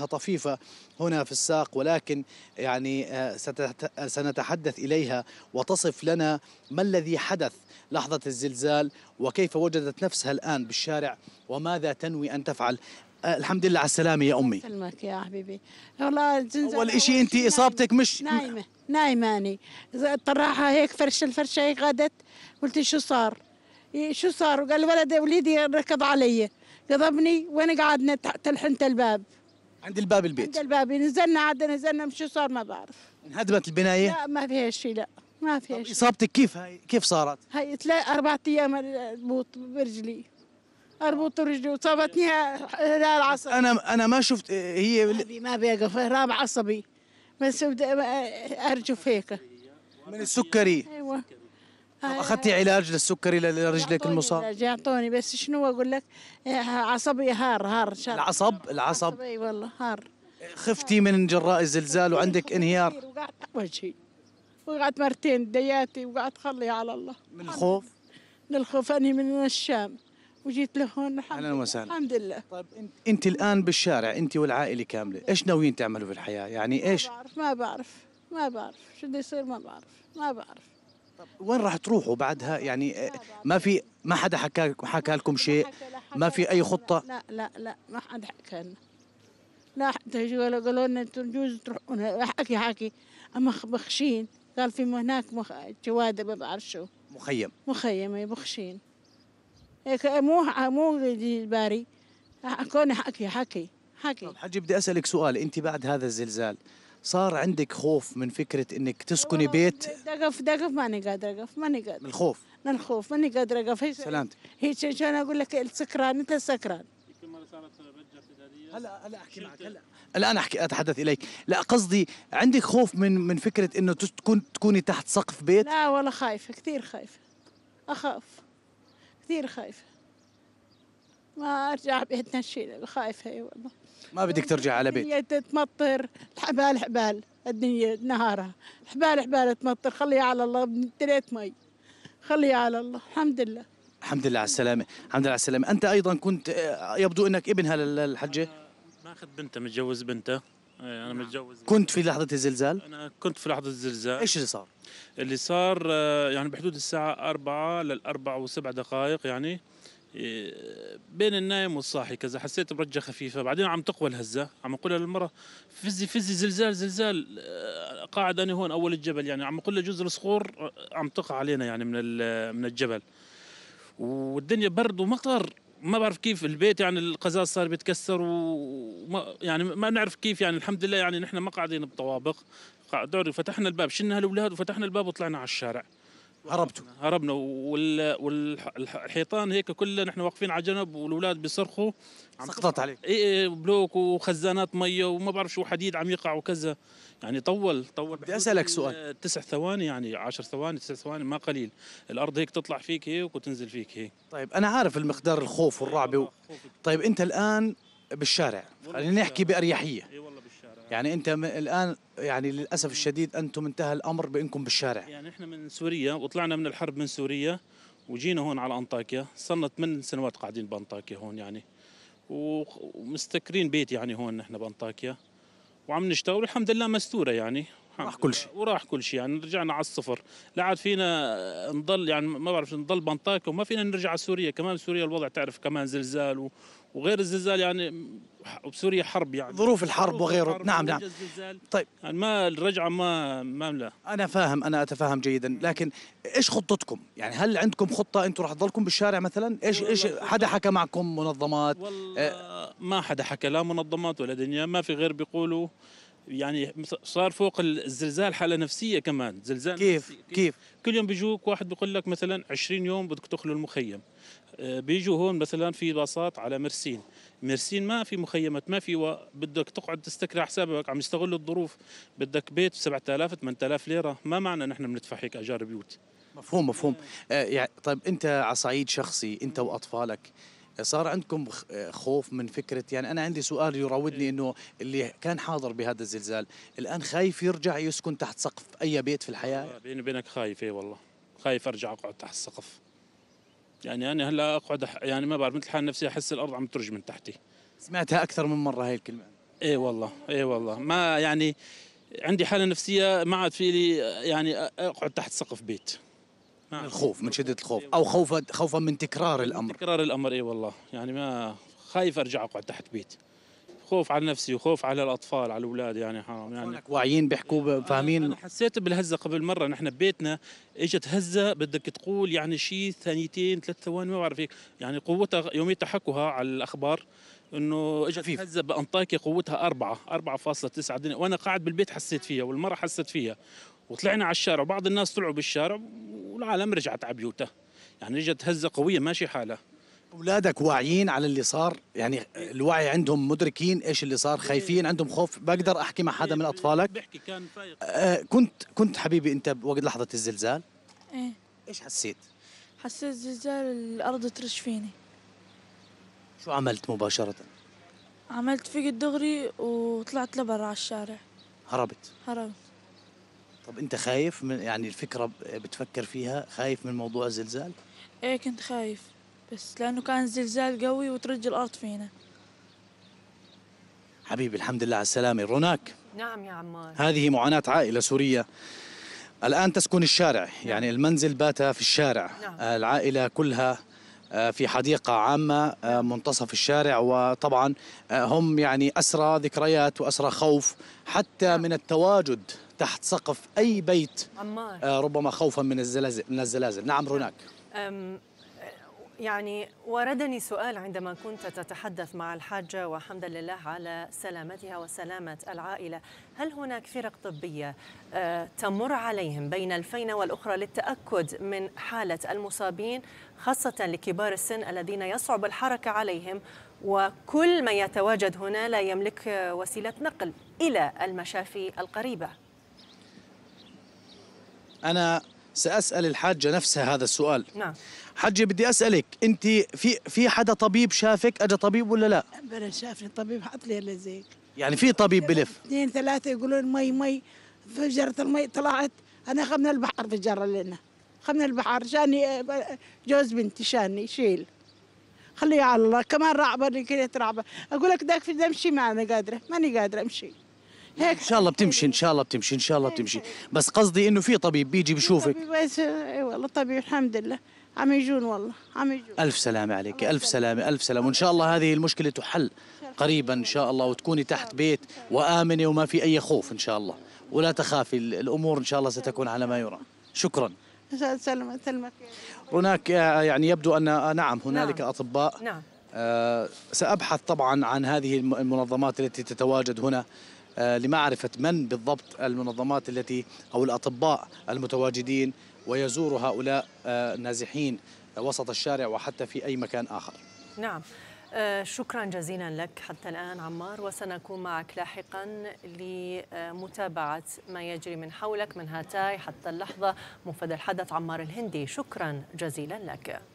طفيفة هنا في الساق ولكن يعني آه، سنتحدث إليها وتصف لنا ما الذي حدث لحظة الزلزال وكيف وجدت نفسها الآن بالشارع وماذا تنوي أن تفعل آه، الحمد لله على السلامة يا أمي سلمك يا حبيبي والله الزلزال أول شيء أنت إصابتك مش نايمة نايمة أني طراحة هيك فرشة الفرشة هيك غدت قلت شو صار شو صار وقال الولد وليدي ركض علي قضبني وين قعدنا تحت الحنت الباب عند الباب البيت عند الباب نزلنا عاد نزلنا مش صار ما بعرف انهدمت البنايه لا ما فيها شيء لا ما فيها شيء اصابتك كيف هاي كيف صارت هاي ثلاث اربع ايام اربط برجلي اربط رجلي وصابتني عصبي انا انا ما شفت هي ما بيقف رام عصبي بس ارجف هيك من السكري ايوه اخذتي علاج للسكري لرجلك المصاب علاج يعطوني بس شنو اقول لك عصبي هار هار شرق. العصب العصب اي والله هار خفتي من جراء الزلزال وعندك انهيار وقعت وجهي وقعت مرتين دياتي وقعت خلي على الله من الخوف من الخوف اني من الشام وجيت لهون الحمد اهلا وسهلا الحمد لله طيب انت, انت الان بالشارع انت والعائله كامله ايش ناويين تعملوا في الحياه يعني ايش ما بعرف ما بعرف ما بعرف شو بده يصير ما بعرف ما بعرف طب وين راح تروحوا بعدها يعني آه، ما في ما حدا حكى حكى لكم شيء ما في اي خطه لا لا لا ما حدا حكى لنا لا حتى شو ولا قالوا لنا انتم بجوز تروحون حكي حكي اما بخشين قال في هناك مخ... جواده ما بعرف شو مخيم مخيم اي بخشين هيك إيه، مو مو باري كون حكي حكي حكي طب حجي بدي اسالك سؤال انت بعد هذا الزلزال صار عندك خوف من فكره انك تسكني بيت دقف دقف ماني قادره اقف ماني قادره من الخوف من الخوف ماني قادره اقف سلامتك هيك عشان اقول لك السكران انت سكران هلا هلا احكي معك هلا الان احكي اتحدث اليك لا قصدي عندك خوف من من فكره انه تكون تكوني تحت سقف بيت لا والله خايفه كثير خايفه اخاف كثير خايفه ما ارجع بيتنا شيء خايفه اي والله ما بدك ترجع على بيت الدنيا تتمطر الحبال حبال الدنيا نهارها الحبال حبال تمطر خليها على الله بنتريت مي خليها على الله الحمد لله الحمد لله على السلامة الحمد لله على السلامة أنت أيضا كنت آه، يبدو أنك ابنها للحجة ماخذ بنتها متجوز بنتها إيه، انا نعم. متجوز كنت في لحظه الزلزال انا كنت في لحظه الزلزال ايش اللي صار اللي صار آه، يعني بحدود الساعه أربعة لل وسبع دقائق يعني إيه، بين النايم والصاحي كذا حسيت برجه خفيفه بعدين عم تقوى الهزه عم اقول للمره فزي فزي زلزال زلزال آه، قاعد انا هون اول الجبل يعني عم اقول جزر صخور آه، عم تقع علينا يعني من من الجبل والدنيا برد ومطر ما بعرف كيف البيت يعني القزاز صار بيتكسر وما يعني ما نعرف كيف يعني الحمد لله يعني نحن ما قاعدين بطوابق دوري فتحنا الباب شلنا هالاولاد وفتحنا الباب وطلعنا على الشارع هربتوا هربنا والحيطان هيك كله نحن واقفين على جنب والاولاد بيصرخوا سقطت عليك اي إيه، بلوك وخزانات ميه وما بعرف شو حديد عم يقع وكذا يعني طول طول بدي اسالك سؤال تسع ثواني يعني 10 ثواني تسع ثواني ما قليل الارض هيك تطلع فيك هيك وتنزل فيك هيك طيب انا عارف المقدار الخوف والرعب و... طيب انت الان بالشارع خلينا نحكي باريحيه إيه، يعني انت الان يعني للاسف الشديد انتم انتهى الامر بانكم بالشارع يعني احنا من سوريا وطلعنا من الحرب من سوريا وجينا هون على انطاكيا صرنا 8 سنوات قاعدين بانطاكيا هون يعني ومستكرين بيت يعني هون نحن بانطاكيا وعم نشتغل والحمد لله مستوره يعني راح كل شيء وراح كل شيء يعني رجعنا على الصفر لا عاد فينا نضل يعني ما بعرف نضل بنطاكه وما فينا نرجع على سوريا كمان سوريا الوضع تعرف كمان زلزال و... وغير الزلزال يعني وبسوريا حرب يعني ظروف الحرب وغيره الحرب نعم نعم طيب يعني ما الرجعه ما ما لا انا فاهم انا اتفاهم جيدا لكن ايش خطتكم يعني هل عندكم خطه انتم راح تضلكم بالشارع مثلا ايش ايش حدا حكى معكم منظمات والله آه ما حدا حكى لا منظمات ولا دنيا ما في غير بيقولوا يعني صار فوق الزلزال حاله نفسيه كمان زلزال كيف نفسي. كيف كل يوم بيجوك واحد بيقول لك مثلا 20 يوم بدك تدخلوا المخيم آه، بيجوا هون مثلا في باصات على مرسين مرسين ما في مخيمات ما في و... بدك تقعد تستكري حسابك عم يستغلوا الظروف بدك بيت 7000 8000 ليره ما معنى نحن بندفع هيك اجار بيوت مفهوم مفهوم آه يعني طيب انت على صعيد شخصي انت واطفالك صار عندكم خوف من فكره يعني انا عندي سؤال يراودني إيه. انه اللي كان حاضر بهذا الزلزال الان خايف يرجع يسكن تحت سقف اي بيت في الحياه؟ آه، بيني وبينك خايف اي والله خايف ارجع اقعد تحت السقف يعني انا هلا اقعد يعني ما بعرف مثل حال نفسي احس الارض عم ترج من تحتي سمعتها اكثر من مره هاي الكلمه اي والله اي والله ما يعني عندي حاله نفسيه ما عاد في لي يعني اقعد تحت سقف بيت نعم. من الخوف من شده الخوف او خوفا خوفا من تكرار الامر من تكرار الامر اي والله يعني ما خايف ارجع اقعد تحت بيت خوف على نفسي وخوف على الاطفال على الاولاد يعني حرام يعني واعيين بيحكوا يعني فاهمين انا حسيت بالهزه قبل مره نحن ببيتنا اجت هزه بدك تقول يعني شيء ثانيتين ثلاث ثواني ما بعرف هيك يعني قوتها يوميتها حكوها على الاخبار انه اجت فيه. هزه بانطاكيا قوتها أربعة 4.9 وانا قاعد بالبيت حسيت فيها والمره حسيت فيها وطلعنا على الشارع وبعض الناس طلعوا بالشارع والعالم رجعت على بيوتها يعني رجعت هزه قويه ماشي حالها اولادك واعيين على اللي صار يعني الوعي عندهم مدركين ايش اللي صار خايفين عندهم خوف بقدر احكي مع حدا من اطفالك بحكي كان فايق آه، كنت كنت حبيبي انت بوقت لحظه الزلزال ايه ايش حسيت حسيت زلزال الارض ترش فيني شو عملت مباشره عملت فيك دغري وطلعت لبرا على الشارع هربت هربت طب انت خايف من يعني الفكره بتفكر فيها خايف من موضوع الزلزال ايه كنت خايف بس لانه كان زلزال قوي وترج الارض فينا حبيبي الحمد لله على السلامه روناك نعم يا عمار هذه معاناه عائله سوريه الان تسكن الشارع نعم. يعني المنزل بات في الشارع نعم. العائله كلها آه، في حديقة عامة آه، نعم. منتصف الشارع وطبعا آه، هم يعني أسرى ذكريات وأسرى خوف حتى نعم. من التواجد تحت سقف أي بيت عمار. آه، ربما خوفا من الزلازل, من الزلازل. نعم هناك يعني وردني سؤال عندما كنت تتحدث مع الحاجة وحمدا لله على سلامتها وسلامة العائلة هل هناك فرق طبية آه، تمر عليهم بين الفينة والأخرى للتأكد من حالة المصابين خاصة لكبار السن الذين يصعب الحركة عليهم وكل من يتواجد هنا لا يملك وسيلة نقل إلى المشافي القريبة أنا سأسأل الحاجة نفسها هذا السؤال نعم حجة بدي أسألك أنت في في حدا طبيب شافك اجى طبيب ولا لا؟ بلا شافني طبيب حط لي لزيك يعني في طبيب بلف اثنين ثلاثة يقولون مي مي فجرة المي طلعت أنا من البحر فجر لنا من البحر شاني جوز بنتي شاني شيل خليه على الله كمان رعبة كانت رعبة أقول لك داك في نمشي ما أنا قادرة ماني قادرة أمشي هيك ان شاء الله بتمشي ان شاء الله بتمشي ان شاء الله بتمشي بس قصدي انه في طبيب بيجي بشوفك بس اي والله طبيب الحمد لله عم يجون والله عم يجون الف سلامه عليك الف سلامه الف سلامه وان شاء الله هذه المشكله تحل قريبا ان شاء الله وتكوني تحت بيت وامنه وما في اي خوف ان شاء الله ولا تخافي الامور ان شاء الله ستكون على ما يرام شكرا سلمت سلمت هناك آه، يعني يبدو ان آه، نعم هنالك نعم. اطباء نعم آه، سابحث طبعا عن هذه المنظمات التي تتواجد هنا آه، لمعرفة من بالضبط المنظمات التي أو الأطباء المتواجدين ويزور هؤلاء آه، النازحين وسط الشارع وحتى في أي مكان آخر نعم آه، شكرا جزيلا لك حتى الآن عمار وسنكون معك لاحقا لمتابعة ما يجري من حولك من هاتاي حتى اللحظة مفد الحدث عمار الهندي شكرا جزيلا لك